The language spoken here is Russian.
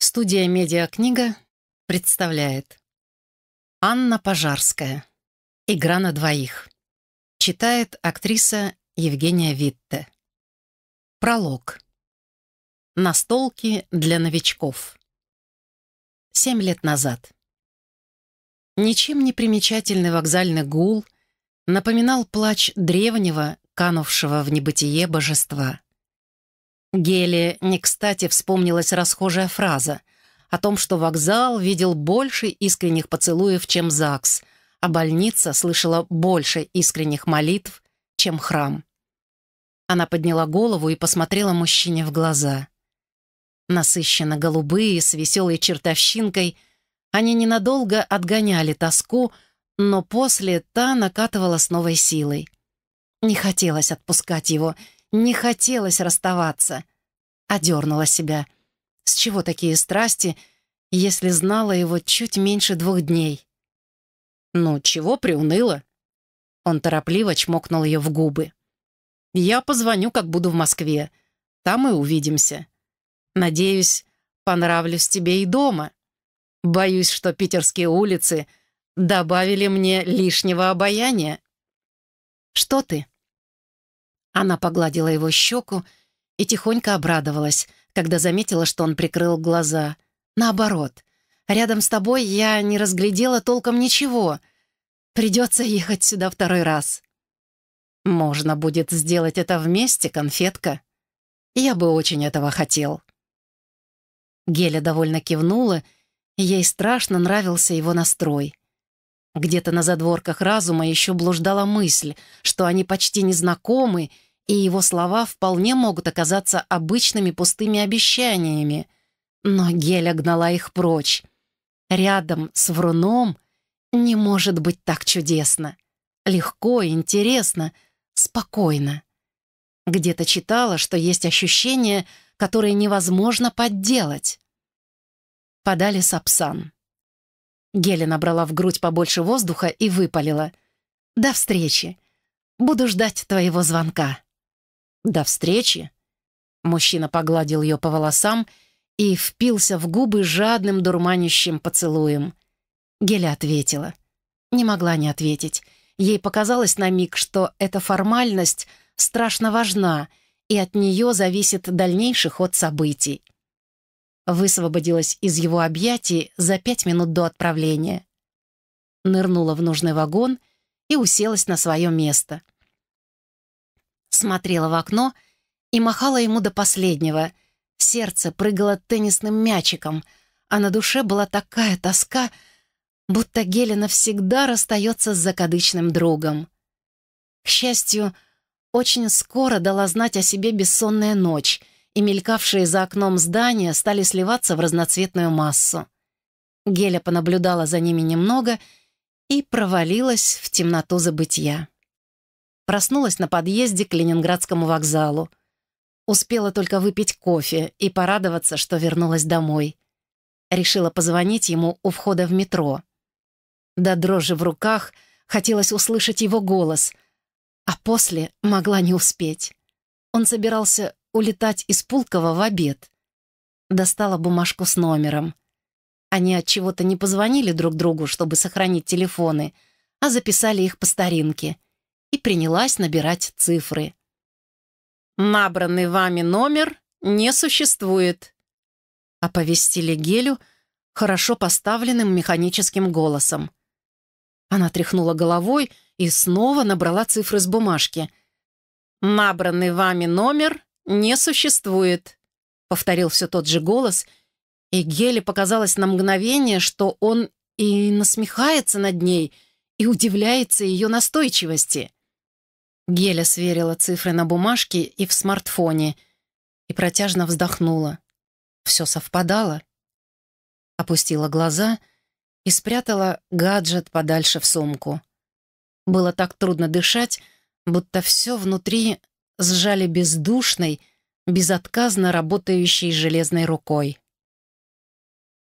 Студия «Медиакнига» представляет Анна Пожарская «Игра на двоих» Читает актриса Евгения Витте Пролог Настолки для новичков Семь лет назад Ничем не примечательный вокзальный гул напоминал плач древнего, канувшего в небытие божества. Гели, не кстати вспомнилась расхожая фраза о том, что вокзал видел больше искренних поцелуев, чем ЗАГС, а больница слышала больше искренних молитв, чем храм. Она подняла голову и посмотрела мужчине в глаза. Насыщенно голубые, с веселой чертовщинкой, они ненадолго отгоняли тоску, но после та накатывала с новой силой. Не хотелось отпускать его — не хотелось расставаться. Одернула себя. С чего такие страсти, если знала его чуть меньше двух дней? «Ну, чего приуныла?» Он торопливо чмокнул ее в губы. «Я позвоню, как буду в Москве. Там и увидимся. Надеюсь, понравлюсь тебе и дома. Боюсь, что питерские улицы добавили мне лишнего обаяния». «Что ты?» Она погладила его щеку и тихонько обрадовалась, когда заметила, что он прикрыл глаза. «Наоборот, рядом с тобой я не разглядела толком ничего. Придется ехать сюда второй раз». «Можно будет сделать это вместе, конфетка. Я бы очень этого хотел». Геля довольно кивнула, ей страшно нравился его настрой. Где-то на задворках разума еще блуждала мысль, что они почти незнакомы и его слова вполне могут оказаться обычными пустыми обещаниями. Но Геля гнала их прочь. Рядом с вруном не может быть так чудесно. Легко, интересно, спокойно. Где-то читала, что есть ощущения, которые невозможно подделать. Подали сапсан. Геля набрала в грудь побольше воздуха и выпалила. «До встречи. Буду ждать твоего звонка». «До встречи!» Мужчина погладил ее по волосам и впился в губы жадным дурманящим поцелуем. Геля ответила. Не могла не ответить. Ей показалось на миг, что эта формальность страшно важна, и от нее зависит дальнейший ход событий. Высвободилась из его объятий за пять минут до отправления. Нырнула в нужный вагон и уселась на свое место — смотрела в окно и махала ему до последнего. Сердце прыгало теннисным мячиком, а на душе была такая тоска, будто Гелена всегда расстается с закадычным другом. К счастью, очень скоро дала знать о себе бессонная ночь, и мелькавшие за окном здания стали сливаться в разноцветную массу. Геля понаблюдала за ними немного и провалилась в темноту забытья. Проснулась на подъезде к Ленинградскому вокзалу. Успела только выпить кофе и порадоваться, что вернулась домой. Решила позвонить ему у входа в метро. До дрожи в руках хотелось услышать его голос, а после могла не успеть. Он собирался улетать из Пулково в обед. Достала бумажку с номером. Они от чего-то не позвонили друг другу, чтобы сохранить телефоны, а записали их по старинке — и принялась набирать цифры. «Набранный вами номер не существует», — оповестили Гелю хорошо поставленным механическим голосом. Она тряхнула головой и снова набрала цифры с бумажки. «Набранный вами номер не существует», — повторил все тот же голос, и Геле показалось на мгновение, что он и насмехается над ней, и удивляется ее настойчивости. Геля сверила цифры на бумажке и в смартфоне и протяжно вздохнула. Все совпадало. Опустила глаза и спрятала гаджет подальше в сумку. Было так трудно дышать, будто все внутри сжали бездушной, безотказно работающей железной рукой.